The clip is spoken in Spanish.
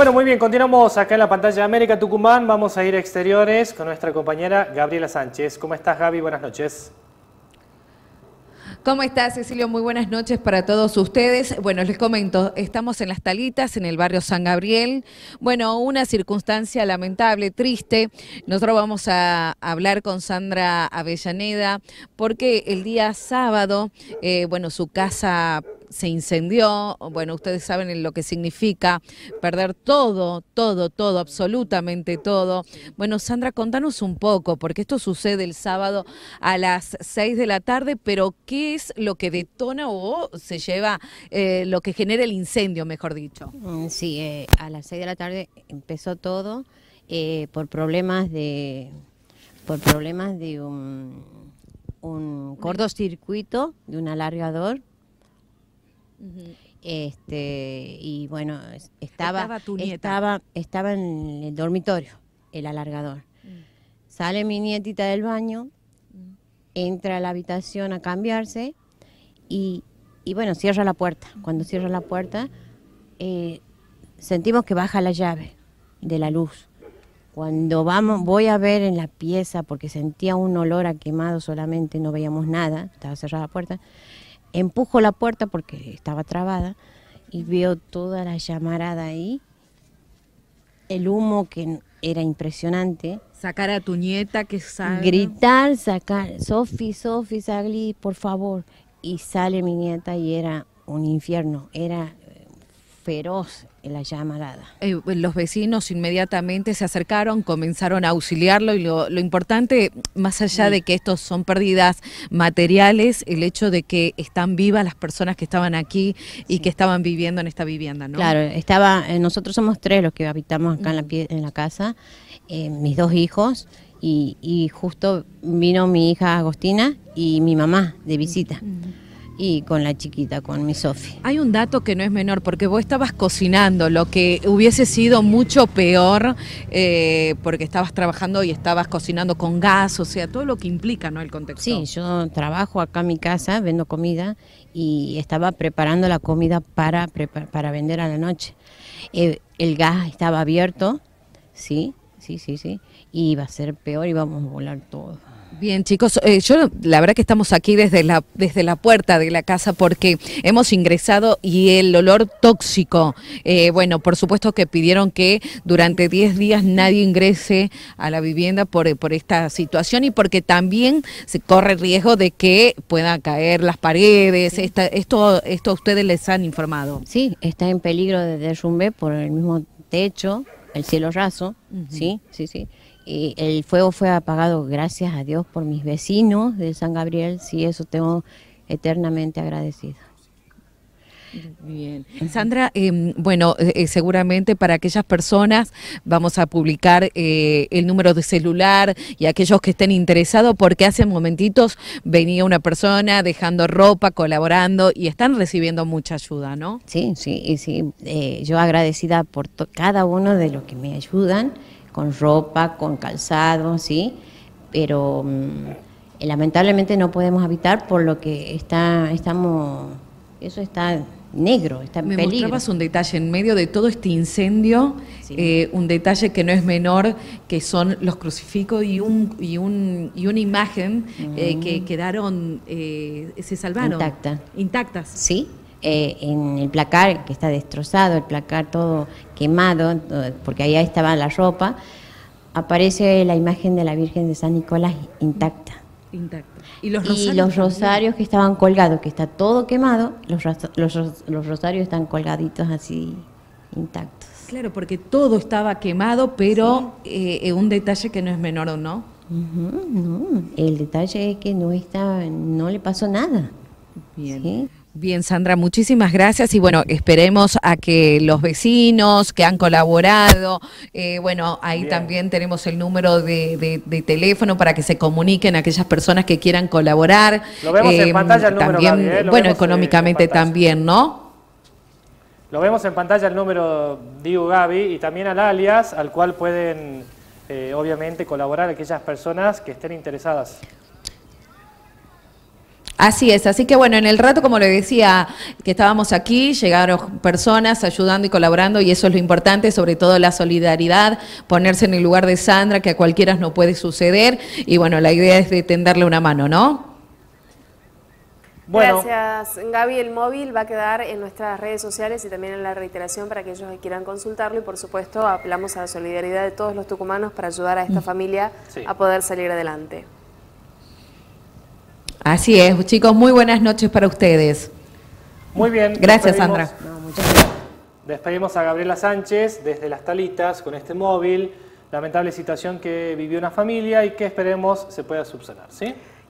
Bueno, muy bien, continuamos acá en la pantalla de América Tucumán. Vamos a ir a exteriores con nuestra compañera Gabriela Sánchez. ¿Cómo estás, Gabi? Buenas noches. ¿Cómo estás, Cecilio? Muy buenas noches para todos ustedes. Bueno, les comento, estamos en Las Talitas, en el barrio San Gabriel. Bueno, una circunstancia lamentable, triste. Nosotros vamos a hablar con Sandra Avellaneda porque el día sábado, eh, bueno, su casa se incendió, bueno, ustedes saben lo que significa perder todo, todo, todo, absolutamente todo. Bueno, Sandra, contanos un poco, porque esto sucede el sábado a las 6 de la tarde, pero ¿qué es lo que detona o se lleva, eh, lo que genera el incendio, mejor dicho? Eh, sí, eh, a las 6 de la tarde empezó todo por problemas de... Por problemas de un, un cortocircuito de un alargador este y bueno, estaba estaba, estaba en el dormitorio, el alargador. Mm. Sale mi nietita del baño, mm. entra a la habitación a cambiarse y, bueno, cierra la puerta. Cuando cierra la puerta, eh, sentimos que baja la llave de la luz. Cuando vamos, voy a ver en la pieza, porque sentía un olor a quemado solamente, no veíamos nada, estaba cerrada la puerta, empujo la puerta porque estaba trabada y veo toda la llamarada ahí, el humo que era impresionante. Sacar a tu nieta que sale. Gritar, sacar, Sofi, Sofi, Sagli, por favor. Y sale mi nieta y era un infierno, era feroz la llamarada. Eh, los vecinos inmediatamente se acercaron, comenzaron a auxiliarlo y lo, importante, más allá de que estos son pérdidas materiales, el hecho de que están vivas las personas que estaban aquí y que estaban viviendo en esta vivienda, Claro, estaba, eh, nosotros somos tres los que habitamos acá en la, mm. en la casa, eh, mis dos hijos y, justo vino mi hija Agostina y mi mamá de visita. Mm y con la chiquita, con mi Sofi. Hay un dato que no es menor, porque vos estabas cocinando, lo que hubiese sido mucho peor, eh, porque estabas trabajando y estabas cocinando con gas, o sea, todo lo que implica, ¿no? El contexto. Sí, yo trabajo acá en mi casa, vendo comida y estaba preparando la comida para, para vender a la noche. Eh, el gas estaba abierto, sí, sí, sí, sí, y iba a ser peor íbamos a volar todo. Bien, chicos, eh, yo la verdad que estamos aquí desde la, desde la puerta de la casa porque hemos ingresado y el olor tóxico. Eh, bueno, por supuesto que pidieron que durante 10 días nadie ingrese a la vivienda eh, por, esta situación y porque también se corre el riesgo de que puedan caer las paredes. esto, esto ustedes les han informado. Sí, está en peligro de derrumbe por el mismo techo, el cielo raso. Sí, sí, sí el fuego fue apagado, gracias a Dios, por mis vecinos de San Gabriel. Sí, eso tengo eternamente agradecido. Bien. Sandra, em, bueno, eh, eh, seguramente para aquellas personas vamos a publicar eh, el número de celular y aquellos que estén interesados, porque hace momentitos venía una persona dejando ropa, colaborando y están recibiendo mucha ayuda, ¿no? Sí, sí, sí. yo agradecida por cada uno de los que me ayudan con ropa, con calzado, ¿sí? Pero mm, lamentablemente no podemos habitar por lo que está, estamos, eso está negro, está en Me un detalle en medio de todo este incendio, eh, un detalle que no es menor, que son los crucifijos y un y un y una imagen eh, que mm. quedaron eh, se salvaron intacta, intactas. Sí, eh, en el placar, que está destrozado, el placar todo quemado, porque allá estaba la ropa, aparece la imagen de la Virgen de San Nicolás intacta. Y los rosarios, que estaban colgados, que está todo quemado, los, los, rosarios están colgaditos así intactos. Claro, porque todo estaba quemado, pero eh, eh, un detalle que no es menor, o no, el detalle es que no, está, no le pasó nada. Bien. Bien, Sandra, muchísimas gracias y bueno, esperemos a que los vecinos que han colaborado, eh, bueno, ahí también tenemos el número de, teléfono para que se comuniquen aquellas personas que quieran colaborar. Lo vemos en eh, pantalla el número, ¿eh? Bueno, económicamente también, ¿no? Lo vemos en pantalla el número, digo Gaby, y también al alias, al cual pueden obviamente colaborar aquellas personas que estén interesadas. Así es, así que bueno, en el rato, como le decía, que estábamos aquí, llegaron personas ayudando y colaborando y eso es lo importante, sobre todo la solidaridad, ponerse en el lugar de Sandra, que a cualquiera no puede suceder y bueno, la idea es de tenderle una mano, ¿no? Gracias, Gaby. El móvil va a quedar en nuestras redes sociales y también en la reiteración para aquellos que quieran consultarlo. Y por supuesto, apelamos a la solidaridad de todos los tucumanos para ayudar a esta mm. familia a poder salir adelante. Así es, chicos, muy buenas noches para ustedes. Muy bien. Gracias, Sandra. muchas gracias. Despedimos a Gabriela Sánchez desde Las Talitas con este móvil. Lamentable situación que vivió una familia y que esperemos se pueda subsanar, ¿sí?